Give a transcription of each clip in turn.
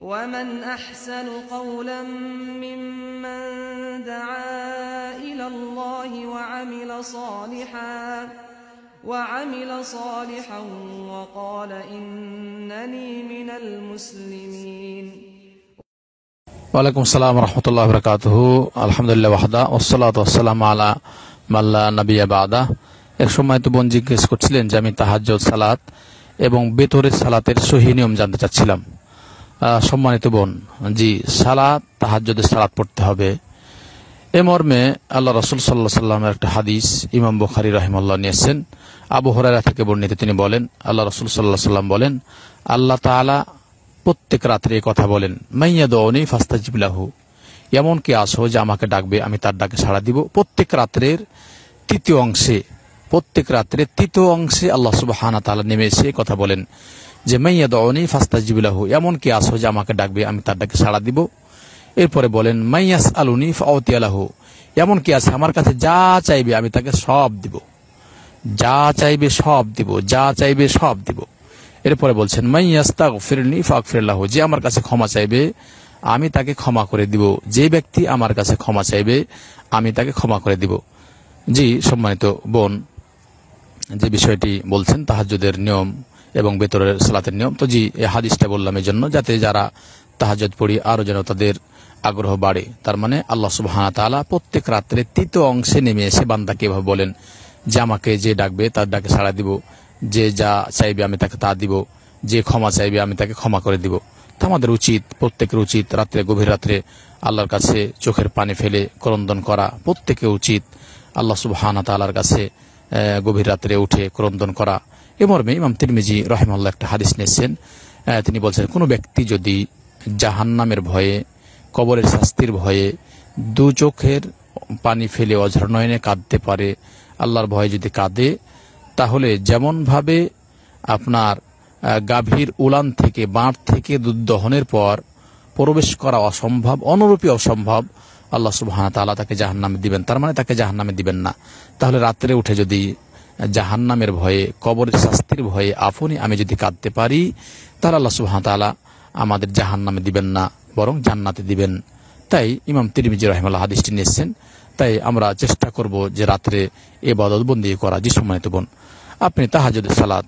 ومن أحسن قولا ممن دعا إلى الله وعمل صالحا وعمل صالحا وقال إنني من المسلمين وعليكم السلام ورحمة الله وبركاته الحمد لله وحده والصلاة والسلام على من لا نبي بعده এক সময় তো বোন জিজ্ঞেস করছিলেন যে আমি তাহাজ সালাত এবং বেতরের সালাতের সহি নিয়ম জানতে চাচ্ছিলাম সম্মানিত বোন জি সালাদ তাহাজ্যদের সালাদ পড়তে হবে এ মর্মে আল্লাহ রসুল সাল্লাহ সাল্লামের একটা হাদিস ইমাম বুখারি রহিমাল্লাহ নিয়েছেন আবু হরারা থেকে বর্ণিত তিনি বলেন আল্লাহ রসুল সাল্লাহ সাল্লাম বলেন আল্লাহ তালা প্রত্যেক রাত্রে কথা বলেন মাইয়া দৌনি ফাস্তাজিবলাহু এমন কি আসো যে আমাকে ডাকবে আমি তার ডাকে সাড়া দিব প্রত্যেক রাত্রের তৃতীয় অংশে প্রত্যেক রাত্রে তৃতীয় অংশে আল্লাহ হানা তালা নেমে এসে কথা বলেন যে মাইয়া দনি ফাস্তা জিবিলাহ এমন কি আসো যে আমাকে ডাকবে আমি তার ডাকে সাড়া দিব এরপরে বলেন মাইয়াস আলুনি ফাওতি আলাহ এমন কি আছে আমার কাছে যা চাইবে আমি তাকে সব দিব যা চাইবে সব দিব যা চাইবে সব দিব এরপরে বলছেন মাইয়াস্তাক ফিরনি ফাক ফিরলাহু যে আমার কাছে ক্ষমা চাইবে আমি তাকে ক্ষমা করে দিব যে ব্যক্তি আমার কাছে ক্ষমা চাইবে আমি তাকে ক্ষমা করে দিব জি সম্মানিত বোন যে বিষয়টি বলছেন তাহাজুদের নিয়ম এবং বেতরের সালাতের নিয়ম তো জি এই হাদিসটা বললাম এই জন্য যাতে যারা তাহাজত পড়ি আরও যেন তাদের আগ্রহ বাড়ে তার মানে আল্লাহ সুবাহানা তালা প্রত্যেক রাত্রে তৃতীয় অংশে নেমে এসে বান্দাকে এভাবে বলেন যে আমাকে যে ডাকবে তার ডাকে সাড়া দিব যে যা চাইবে আমি তাকে তা দিব যে ক্ষমা চাইবে আমি তাকে ক্ষমা করে দিব তা আমাদের উচিত প্রত্যেকের উচিত রাত্রে গভীর রাত্রে আল্লাহর কাছে চোখের পানি ফেলে ক্রন্দন করা প্রত্যেকে উচিত আল্লাহ সুবাহানা তালার কাছে গভীর রাত্রে উঠে ক্রন্দন করা এ মর্মে ইমাম তিরমিজি রহেমাল্লাহ একটা হাদিস নিয়েছেন তিনি বলছেন কোনো ব্যক্তি যদি জাহান্নামের ভয়ে কবরের শাস্তির ভয়ে দু চোখের পানি ফেলে অঝর্ণয়নে কাঁদতে পারে আল্লাহর ভয়ে যদি কাঁদে তাহলে যেমনভাবে আপনার গাভীর উলান থেকে বাঁট থেকে দুধ দহনের পর প্রবেশ করা অসম্ভব অনুরূপী অসম্ভব আল্লাহ সুবাহ তাকে তাকে জাহান্নামে দিবেন তার মানে তাকে জাহান্নামে দিবেন না তাহলে রাত্রে উঠে যদি জাহান্নামের ভয়ে কবর শাস্তির ভয়ে আপনি আমি যদি কাঁদতে পারি তাহলে আল্লাহ সুহামতালা আমাদের জাহান্নামে দিবেন না বরং জান্নাতে দিবেন তাই ইমাম তিরমিজি রহমাল্লাহ হাদিসটি নিয়েছেন তাই আমরা চেষ্টা করব যে রাত্রে এ বদলবন্দি করা যে সময়ত বোন আপনি যদি সালাদ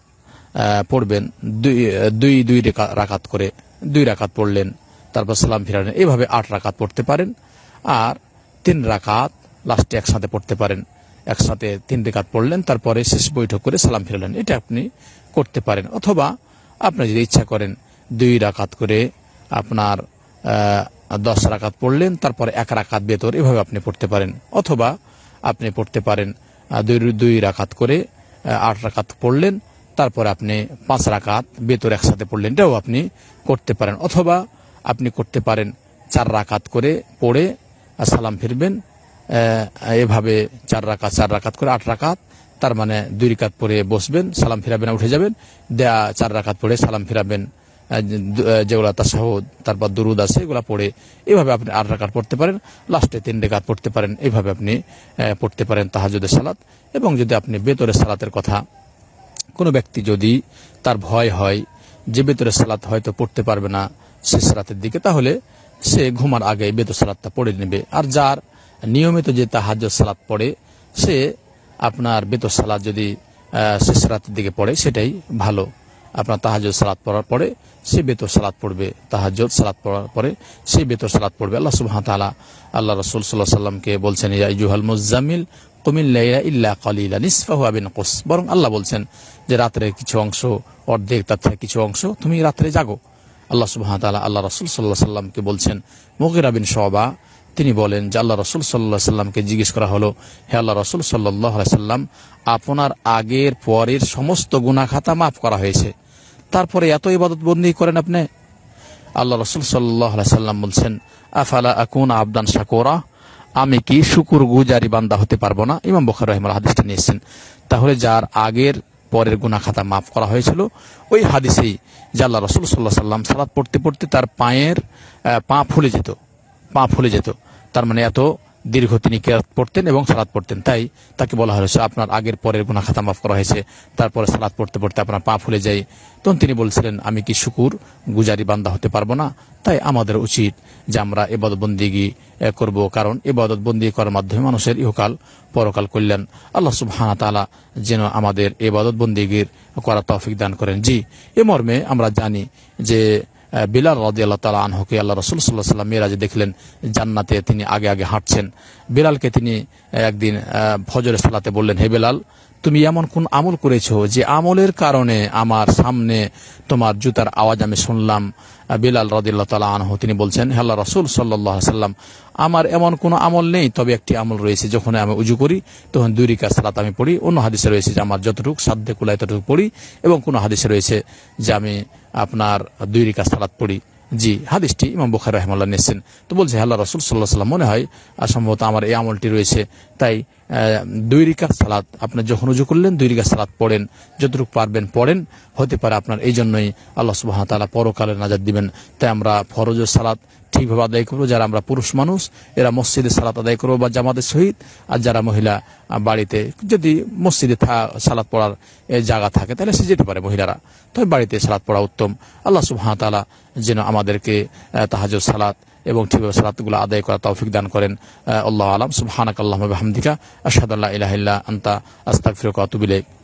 পড়বেন দুই দুই দুই রাকাত করে দুই রাকাত পড়লেন তারপর সালাম ফিরালেন এভাবে আট রাকাত পড়তে পারেন আর তিন রাকাত লাস্টে একসাথে পড়তে পারেন একসাথে তিন রেখাত পড়লেন তারপরে শেষ বৈঠক করে সালাম ফিরালেন এটা আপনি করতে পারেন অথবা আপনি যদি ইচ্ছা করেন দুই রাকাত করে আপনার দশ রাকাত পড়লেন তারপরে এক রাকাত বেতর এভাবে আপনি পড়তে পারেন অথবা আপনি পড়তে পারেন দুই দুই রাকাত করে আট রাকাত পড়লেন তারপরে আপনি পাঁচ রাকাত বেতর একসাথে পড়লেন এটাও আপনি করতে পারেন অথবা আপনি করতে পারেন চার রাকাত করে পড়ে সালাম ফিরবেন এভাবে চার রাকাত চার রাকাত করে আট রাকাত তার মানে দুই রিকাত পরে বসবেন সালাম ফিরাবেন উঠে যাবেন দেয়া চার রাকাত পরে সালাম ফিরাবেন যেগুলা সহ তারপর দুরুদ আছে এগুলা পড়ে এইভাবে আপনি আট রাকাত পড়তে পারেন লাস্টে তিন রেখাত পড়তে পারেন এইভাবে আপনি পড়তে পারেন তাহাজুদের সালাত এবং যদি আপনি বেতরের সালাতের কথা কোনো ব্যক্তি যদি তার ভয় হয় যে বেতরের সালাত হয়তো পড়তে পারবে না শেষ রাতের দিকে তাহলে সে ঘুমার আগে বেতর সালাদটা পড়ে নেবে আর যার নিয়মিত যে তাহাজ সালাত পড়ে সে আপনার বেতর সালাদ যদি শেষ রাতের দিকে পড়ে সেটাই ভালো আপনার তাহাজ সালাদ পড়ার পরে সে বেতর সালাদ পড়বে তাহাজ সালাদ পড়ার পরে সে বেতর সালাদ পড়বে আল্লাহ তালা আল্লাহ রসুল সাল্লাহ সাল্লামকে বলছেন ইয়াইজুহাল মুজামিল কুমিল্লা ইল্লা কলিলা নিসফাহু আবিন কোস বরং আল্লাহ বলছেন যে রাত্রে কিছু অংশ অর্ধেক তার থেকে কিছু অংশ তুমি রাত্রে জাগো আল্লাহ সুবাহতালা আল্লাহ রসুল সাল্লাহ সাল্লামকে বলছেন মুগির আবিন শবা তিনি বলেন যে আল্লাহ রসুল সাল্লা সাল্লামকে জিজ্ঞেস করা হলো হে আল্লাহ রসুল সাল্লাহ সাল্লাম আপনার আগের পরের সমস্ত গুণাখাতা মাফ করা হয়েছে তারপরে এত ইবাদত বন্দি করেন আপনি আল্লাহ রসুল সাল্লাহ সাল্লাম বলছেন আফালা আকুন আবদান শাকোরা আমি কি শুকুর গুজারি বান্দা হতে পারবো না ইমাম বখার রহমান হাদিসটা নিয়েছেন তাহলে যার আগের পরের গুণাখাতা মাফ করা হয়েছিল ওই হাদিসেই যে আল্লাহ রসুল সাল্লাহ সাল্লাম সালাদ পড়তে পড়তে তার পায়ের পা ফুলে যেত পা ফুলে যেত তার মানে এত দীর্ঘ তিনি কেরাত পড়তেন এবং সালাদ পড়তেন তাই তাকে বলা হয়েছে আপনার আগের পরের গুণা খাতা মাফ করা হয়েছে তারপরে সালাদ পড়তে পড়তে আপনার পা ফুলে যায় তখন তিনি বলছিলেন আমি কি শুকুর গুজারি বান্দা হতে পারবো না তাই আমাদের উচিত যে আমরা এবাদতবন্দিগি করব কারণ এবাদতবন্দি করার মাধ্যমে মানুষের ইহকাল পরকাল কল্যাণ আল্লাহ সুবাহানা তালা যেন আমাদের এবাদতবন্দিগির করা তৌফিক দান করেন জি এ মর্মে আমরা জানি যে বিলাল রাজি আল্লাহ তালা আনহকে আল্লাহ রসুল সাল্লাহ সাল্লাম মিরাজে দেখলেন জান্নাতে তিনি আগে আগে হাঁটছেন বিলালকে তিনি একদিন ফজরে সালাতে বললেন হে বিলাল তুমি এমন কোন আমল করেছো যে আমলের কারণে আমার সামনে তোমার জুতার আওয়াজ আমি শুনলাম বিলাল রদিল্লা তালা আনহ তিনি বলছেন হ্যাল্লা রসুল সাল্লাহ সাল্লাম আমার এমন কোনো আমল নেই তবে একটি আমল রয়েছে যখন আমি উজু করি তখন দুই রিকা সালাত আমি পড়ি অন্য হাদিসে রয়েছে যে আমার যতটুকু সাধ্যে কুলায় ততটুকু পড়ি এবং কোনো হাদিসে রয়েছে যে আমি আপনার দুই রিকা সালাত পড়ি জি হাদিসটি ইমাম বুখার রহমাল্লাহ নিয়েছেন তো বলছে হেল্লা রসুল সাল্লাহ সাল্লাম মনে হয় সম্ভবত আমার এই আমলটি রয়েছে তাই দুই রিকা সালাদ আপনার যখন উজু করলেন দুই রিকা সালাদ পড়েন যতটুকু পারবেন পড়েন হতে পারে আপনার এই জন্যই আল্লাহ সুবাহ তালা পরকালে নাজার দিবেন তাই আমরা ফরজ সালাদ ঠিকভাবে আদায় করবো যারা আমরা পুরুষ মানুষ এরা মসজিদে সালাত আদায় করবো বা জামাতের সহিত আর যারা মহিলা বাড়িতে যদি মসজিদে সালাত পড়ার জায়গা থাকে তাহলে সে যেতে পারে মহিলারা তবে বাড়িতে সালাত পড়া উত্তম আল্লাহ সুবাহ তালা যেন আমাদেরকে তাহাজ সালাত এবং ঠিকভাবে সালাতগুলো আদায় করা তৌফিক দান করেন আল্লাহ আলম সুবহানাক আল্লাহ হামদিকা আশহাদ আল্লাহ ইলাহিল্লা আন্তা আস্তাক ফিরকাতুবিলেক